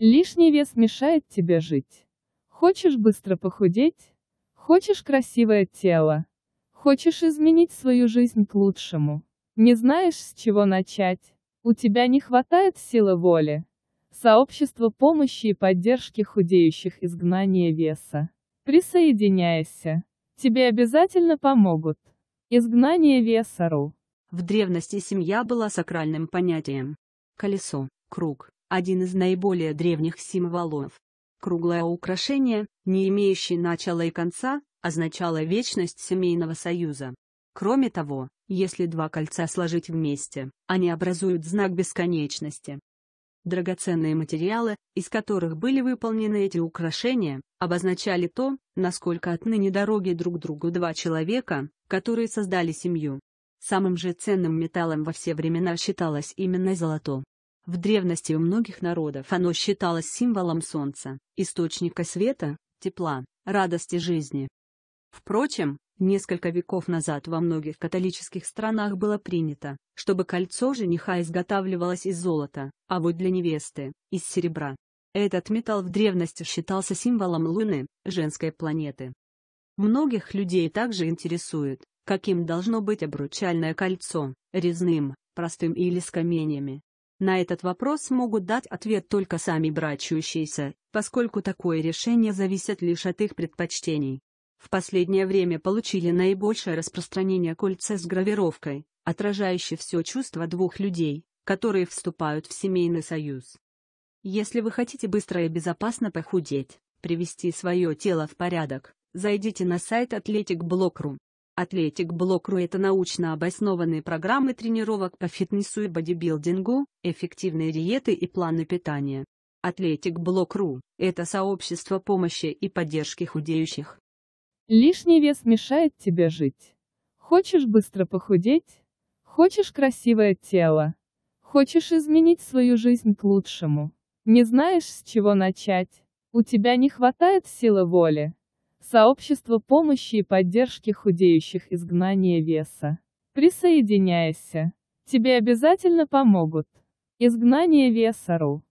Лишний вес мешает тебе жить. Хочешь быстро похудеть? Хочешь красивое тело? Хочешь изменить свою жизнь к лучшему? Не знаешь, с чего начать? У тебя не хватает силы воли? Сообщество помощи и поддержки худеющих изгнания веса. Присоединяйся. Тебе обязательно помогут. Изгнание веса.ру В древности семья была сакральным понятием. Колесо, круг, один из наиболее древних символов. Круглое украшение, не имеющее начала и конца, означало вечность семейного союза. Кроме того, если два кольца сложить вместе, они образуют знак бесконечности. Драгоценные материалы, из которых были выполнены эти украшения, обозначали то, насколько отныне дороги друг другу два человека, которые создали семью. Самым же ценным металлом во все времена считалось именно золото. В древности у многих народов оно считалось символом солнца, источника света, тепла, радости жизни. Впрочем, несколько веков назад во многих католических странах было принято, чтобы кольцо жениха изготавливалось из золота, а вот для невесты – из серебра. Этот металл в древности считался символом Луны, женской планеты. Многих людей также интересует, каким должно быть обручальное кольцо – резным, простым или с каменьями. На этот вопрос могут дать ответ только сами брачующиеся, поскольку такое решение зависит лишь от их предпочтений. В последнее время получили наибольшее распространение кольца с гравировкой, отражающей все чувства двух людей, которые вступают в семейный союз. Если вы хотите быстро и безопасно похудеть, привести свое тело в порядок, зайдите на сайт athleticblog.ru. Атлетик Блокру это научно обоснованные программы тренировок по фитнесу и бодибилдингу, эффективные диеты и планы питания. Атлетик Блокру это сообщество помощи и поддержки худеющих. Лишний вес мешает тебе жить. Хочешь быстро похудеть? Хочешь красивое тело? Хочешь изменить свою жизнь к лучшему? Не знаешь, с чего начать? У тебя не хватает силы воли? Сообщество помощи и поддержки худеющих изгнания веса. Присоединяйся. Тебе обязательно помогут. Изгнание веса.ру